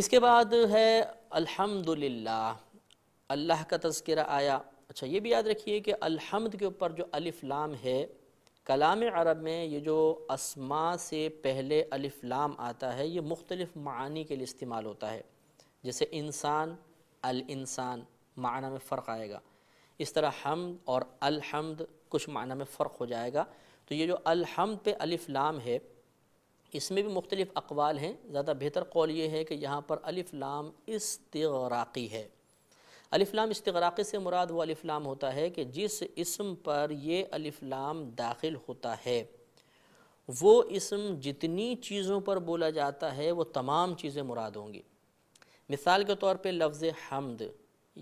इसके बाद है अल्हम्दुलिल्लाह अल्लाह का तस्करा आया अच्छा ये भी याद रखिए कि अल्हम्द के ऊपर जो अलिफ लाम है कलाम अरब में ये जो असमा से पहले अलिफ लाम आता है ये मुख्तलिफ़ मानी के लिए इस्तेमाल होता है जैसे इंसान अल इंसान माना में फ़र्क आएगा इस तरह हमद और अलहमद कुछ माना में फ़र्क हो जाएगा तो ये जो अलहमद पे अलिफ लाम है इसमें भी मुख्तलिफ़ अकवाल हैं ज़्यादा बेहतर कौल ये है कि यहाँ पर अलिफ़ लाम इस्तराक़ी है अलिफ़ लाम इस्तराक़ी से मुराद वो अलिफ़ लाम होता है कि जिस इसम पर ये अलिफ़ लाम दाखिल होता है वो इसम जितनी चीज़ों पर बोला जाता है वो तमाम चीज़ें मुराद होंगी मिसाल के तौर पे लफ्ज़ हमद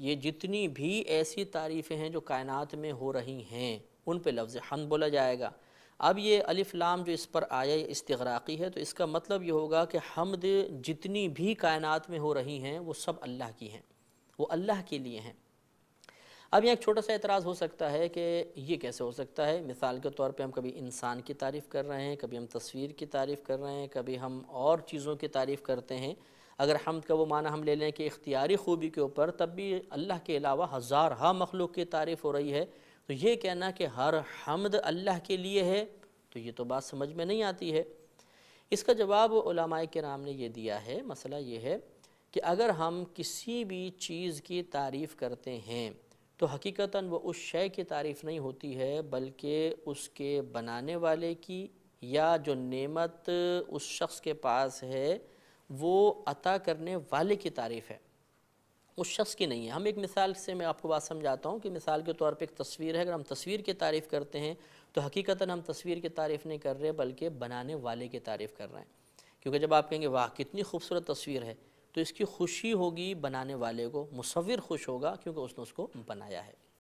ये जितनी भी ऐसी तारीफ़ें हैं जो कायनात में हो रही हैं उन पे लफ्ज़ हमद बोला जाएगा अब ये अलिफ लाम जो इस पर आया ये इस्तराक़ी है तो इसका मतलब ये होगा कि हमद जितनी भी कायनात में हो रही हैं वो सब अल्लाह की हैं वो अल्लाह के लिए हैं अब यहाँ एक छोटा सा एतराज़ हो सकता है कि ये कैसे हो सकता है मिसाल के तौर पे हम कभी इंसान की तारीफ़ कर रहे हैं कभी हम तस्वीर की तारीफ़ कर रहे हैं कभी हम और चीज़ों की तारीफ़ करते हैं अगर हम का वो माना हम ले लें कि इख्तियारी खूबी के ऊपर तब भी अल्लाह के अलावा हज़ार हा मखलूक की तारीफ़ हो रही है तो ये कहना कि हर हमद अल्लाह के लिए है तो ये तो बात समझ में नहीं आती है इसका जवाब के नाम ने ये दिया है मसला ये है कि अगर हम किसी भी चीज़ की तारीफ़ करते हैं तो हकीकता वो उस शय की तारीफ़ नहीं होती है बल्कि उसके बनाने वाले की या जो नेमत उस शख्स के पास है वो अता करने वाले की तारीफ़ है उस शख्स की नहीं है हम एक मिसाल से मैं आपको बात समझाता हूँ कि मिसाल के तौर पर एक तस्वीर है अगर हम तस्वीर की तारीफ़ करते हैं तो हकीकता हम तस्वीर की तारीफ़ नहीं कर रहे बल्कि बनाने वाले की तारीफ़ कर रहे हैं क्योंकि जब आप कहेंगे वाह कितनी खूबसूरत तस्वीर है तो इसकी खुशी होगी बनाने वाले को मुसविर खुश होगा क्योंकि उसने उसको बनाया है